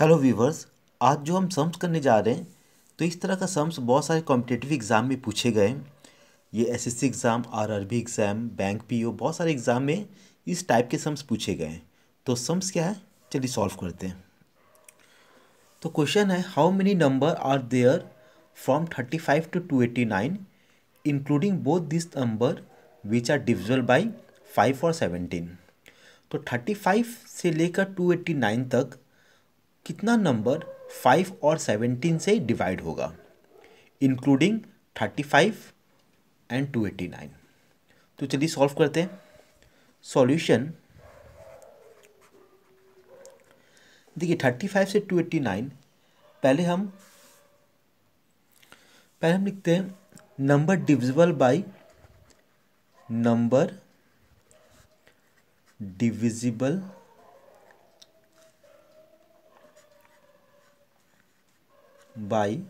hello viewers आज जो हम सम्स करने जा रहे हैं तो इस तरह का सम्स बहुत सारे कॉम्पिटेटिव एग्ज़ाम में पूछे गए हैं ये SSC exam RRB exam bank PO बहुत सारे एग्ज़ाम में इस टाइप के सम्स पूछे गए हैं तो सम्स क्या है चलिए सॉल्व करते हैं तो क्वेश्चन है how many number are there from thirty five to two eighty nine including both this number which are divisible by five और सेवनटीन तो थर्टी फाइव से लेकर टू नाइन तक कितना नंबर फाइव और सेवेंटीन से डिवाइड होगा including thirty five and two eighty nine तो चलिए सॉल्व करते हैं सॉल्यूशन देखिए थर्टी फाइव से टू एट्टी नाइन पहले हम पहले हम लिखते हैं number divisible by number divisible by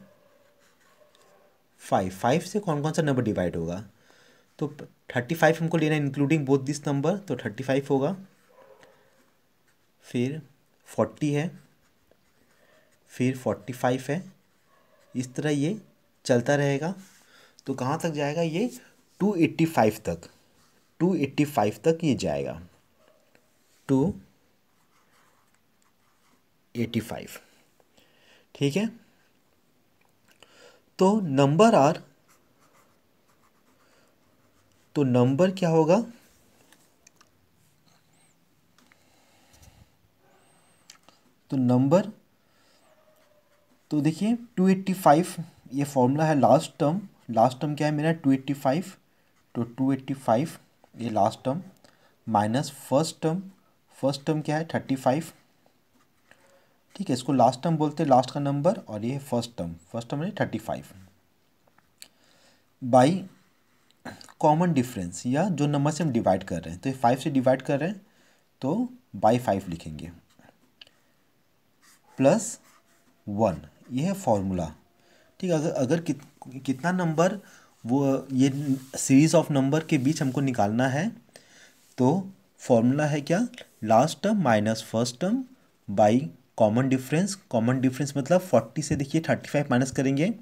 five five से कौन कौन सा नंबर डिवाइड होगा तो थर्टी फाइव हमको लेना है इंक्लूडिंग बोथ दिस नंबर तो थर्टी फाइव होगा फिर फोर्टी है फिर फोर्टी फाइव है इस तरह ये चलता रहेगा तो कहाँ तक जाएगा ये टू एट्टी फाइव तक टू एट्टी फाइव तक ये जाएगा टू एटी फाइव ठीक है तो नंबर आर तो नंबर क्या होगा तो नंबर तो देखिए 285 ये फॉर्मूला है लास्ट टर्म लास्ट टर्म क्या है मेरा 285 तो 285 ये last term minus first term first term क्या है 35 ठीक है इसको लास्ट टर्म बोलते हैं लास्ट का नंबर और ये first term first term thirty five by common difference या जो नंबर से हम डिवाइड कर रहे हैं तो ये फाइव से डिवाइड कर रहे हैं तो बाई फाइव लिखेंगे प्लस वन ये है फॉर्मूला ठीक है अगर अगर कित, कितना नंबर वो ये सीरीज ऑफ नंबर के बीच हमको निकालना है तो फॉर्मूला है क्या last term minus first term by common difference common difference मतलब फोर्टी से देखिए थर्टी फाइव माइनस करेंगे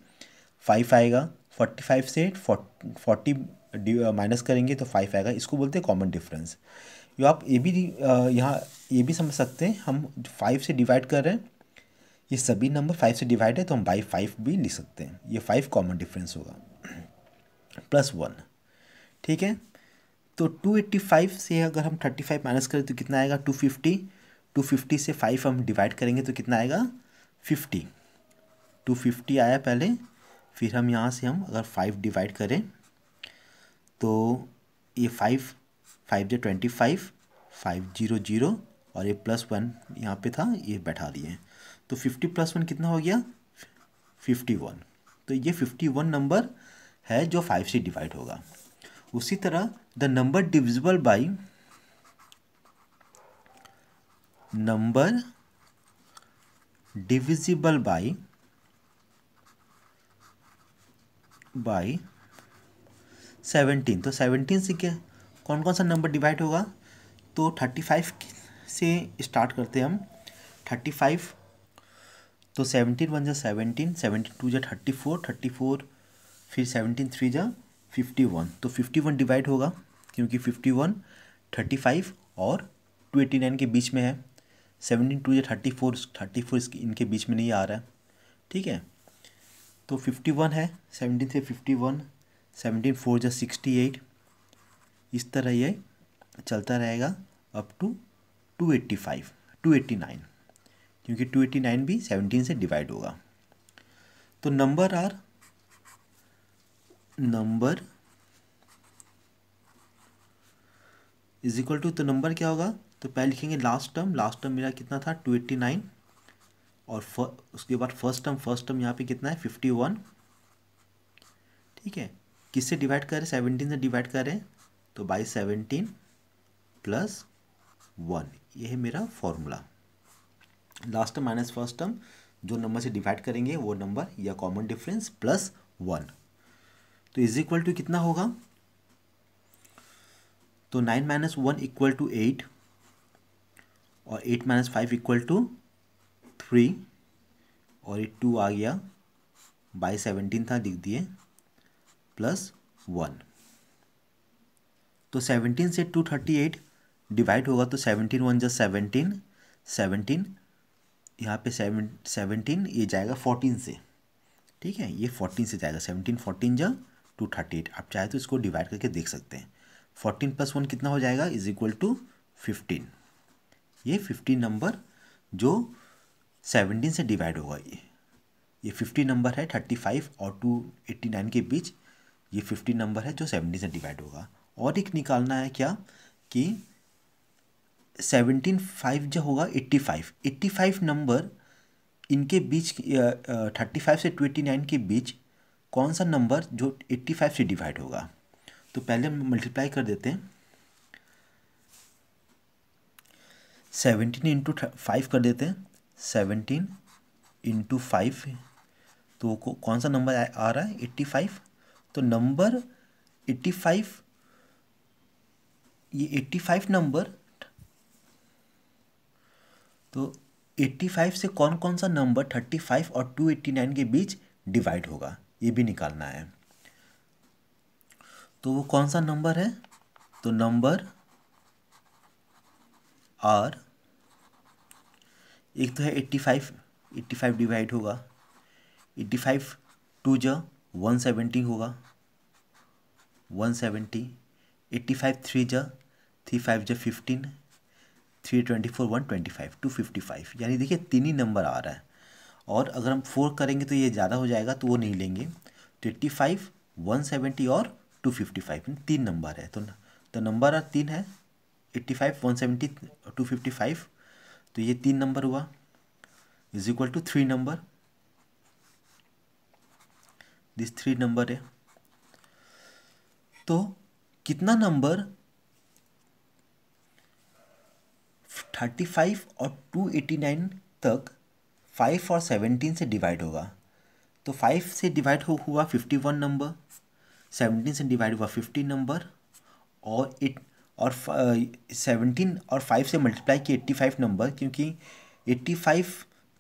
फाइव आएगा फोर्टी फाइव से फोर्टी माइनस uh, करेंगे तो फाइव आएगा इसको बोलते हैं कॉमन डिफरेंस जो आप ये भी uh, यहाँ ये भी समझ सकते हैं हम फाइव से डिवाइड कर रहे हैं ये सभी नंबर फाइव से डिवाइड है तो हम बाई फाइव भी लिख सकते हैं ये फाइव कॉमन डिफरेंस होगा प्लस वन ठीक है तो टू एट्टी फाइव से अगर हम थर्टी फाइव माइनस करें तो कितना आएगा टू फिफ्टी टू फिफ्टी से फाइव हम डिवाइड करेंगे तो कितना आएगा फिफ्टी टू फिफ्टी आया पहले फिर हम यहाँ से हम अगर फाइव डिवाइड करें तो ये फाइव फाइव जो twenty five five zero zero और ये प्लस वन यहाँ पे था ये बैठा दिए तो फिफ्टी प्लस वन कितना हो गया फिफ्टी वन तो ये फिफ्टी वन नंबर है जो फाइव से डिवाइड होगा उसी तरह the number divisible by number divisible by by seventeen तो सेवनटीन से क्या कौन कौन सा नंबर डिवाइड होगा तो थर्टी फाइव से स्टार्ट करते हैं हम थर्टी फाइव तो सेवनटीन वन जा सेवनटीन सेवनटीन टू जा थर्टी फोर थर्टी फोर फिर सेवनटीन थ्री जा फिफ्टी वन तो फिफ्टी वन डिवाइड होगा क्योंकि फिफ्टी वन थर्टी फाइव और टू एटी नाइन के बीच में है सेवनटीन टू या थर्टी फोर थर्टी फोर इनके बीच में नहीं आ रहा है ठीक है तो फिफ्टी वन है सेवनटीन से फिफ्टी वन सेवनटीन फोर या सिक्सटी एट इस तरह ये चलता रहेगा up to two eighty five two eighty nine क्योंकि टू एट्टी नाइन भी सेवनटीन से डिवाइड होगा तो number are number is equal to तो नंबर क्या होगा तो पहले लिखेंगे लास्ट टर्म लास्ट टर्म मेरा कितना था टू एट्टी नाइन और फर, उसके बाद फर्स्ट टर्म फर्स्ट टर्म यहाँ पे कितना है फिफ्टी वन ठीक है किससे डिवाइड करें सेवनटीन से डिवाइड करें तो बाई सेवनटीन प्लस वन ये है मेरा formula last term minus first term जो नंबर से डिवाइड करेंगे वो नंबर या कॉमन डिफरेंस प्लस वन तो इज इक्वल टू कितना होगा तो nine minus one equal to eight और eight minus five equal to three और ये टू आ गया बाई सेवेंटीन था लिख दिए प्लस वन तो सेवनटीन से टू थर्टी एट डिवाइड होगा तो seventeen one just seventeen seventeen यहाँ पे सेवन सेवनटीन ये जाएगा फोर्टीन से ठीक है ये फोर्टीन से जाएगा सेवनटीन फोर्टीन जा टू थर्टी एट आप चाहे तो इसको डिवाइड करके देख सकते हैं फोर्टीन प्लस वन कितना हो जाएगा इज इक्वल टू फिफ्टीन ये फिफ्टी नंबर जो सेवनटीन से डिवाइड होगा ये ये फिफ्टी नंबर है थर्टी फाइव और टू एट्टी नाइन के बीच ये फिफ्टी नंबर है जो सेवनटीन से डिवाइड होगा और एक निकालना है क्या कि सेवनटीन फाइव जो होगा eighty five eighty five number इनके बीच थर्टी फाइव से टू नाइन के बीच कौन सा नंबर जो एट्टी फाइव से डिवाइड होगा तो पहले हम मल्टीप्लाई कर देते हैं सेवनटीन इंटू फाइव कर देते हैं सेवनटीन इंटू फाइव तो को, कौन सा नंबर आ, आ रहा है एट्टी फाइव तो नंबर एट्टी फाइव ये एट्टी फाइव नंबर तो एट्टी फाइव से कौन कौन सा नंबर थर्टी फाइव और टू एट्टी नाइन के बीच डिवाइड होगा ये भी निकालना है तो वो कौन सा नंबर है तो नंबर आर एक तो है eighty five eighty five divide होगा एट्टी फाइव टू जो वन सेवेंटी होगा one seventy eighty five three ज थ्री फाइव ज fifteen three twenty four one twenty five two fifty five यानी देखिए तीन ही नंबर आ रहा है और अगर हम फोर करेंगे तो ये ज़्यादा हो जाएगा तो वो नहीं लेंगे तो एट्टी फाइव वन सेवेंटी और टू फिफ्टी फाइव तीन नंबर है तो तो नंबर तीन है eighty five one seventy two fifty five तो ये तीन नंबर हुआ is equal to three number this three number है तो कितना नंबर थर्टी फाइव और टू एटी नाइन तक फाइव और सेवनटीन से डिवाइड होगा तो फाइव से डिवाइड हुआ फिफ्टी वन नंबर सेवनटीन से डिवाइड हुआ फिफ्टी नंबर और एट और सेवनटीन और फाइव से मल्टीप्लाई किए एट्टी फाइव नंबर क्योंकि एट्टी फाइव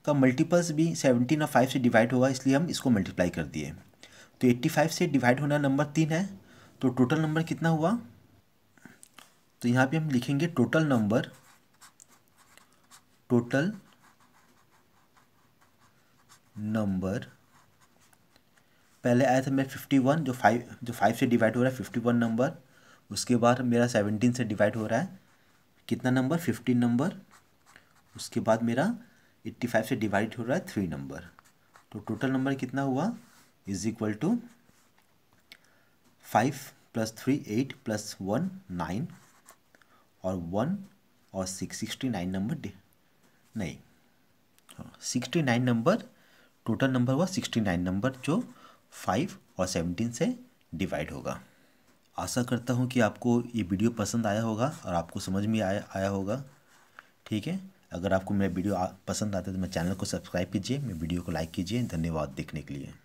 का मल्टीपल्स भी सेवनटीन और फाइव से डिवाइड होगा इसलिए हम इसको मल्टीप्लाई कर दिए तो एट्टी फाइव से डिवाइड होना नंबर तीन है तो टोटल नंबर कितना हुआ तो यहाँ पे हम लिखेंगे टोटल नंबर टोटल नंबर पहले आया था मैं फिफ्टी वन जो फाइव जो फाइव से डिवाइड हो रहा है फिफ्टी वन नंबर उसके बाद मेरा सेवनटीन से डिवाइड हो रहा है कितना नंबर फिफ्टीन नंबर उसके बाद मेरा एट्टी फाइव से डिवाइड हो रहा है थ्री नंबर तो टोटल नंबर कितना हुआ is equal to five plus three eight plus one nine और वन और सिक्स सिक्सटी नाइन नंबर नहीं sixty nine number total number हुआ सिक्सटी नाइन नंबर जो फाइव और सेवनटीन से डिवाइड होगा आशा करता हूँ कि आपको ये वीडियो पसंद आया होगा और आपको समझ में आया आया होगा ठीक है अगर आपको मेरा वीडियो पसंद आता है तो मेरे चैनल को सब्सक्राइब कीजिए मेरे वीडियो को लाइक कीजिए धन्यवाद देखने के लिए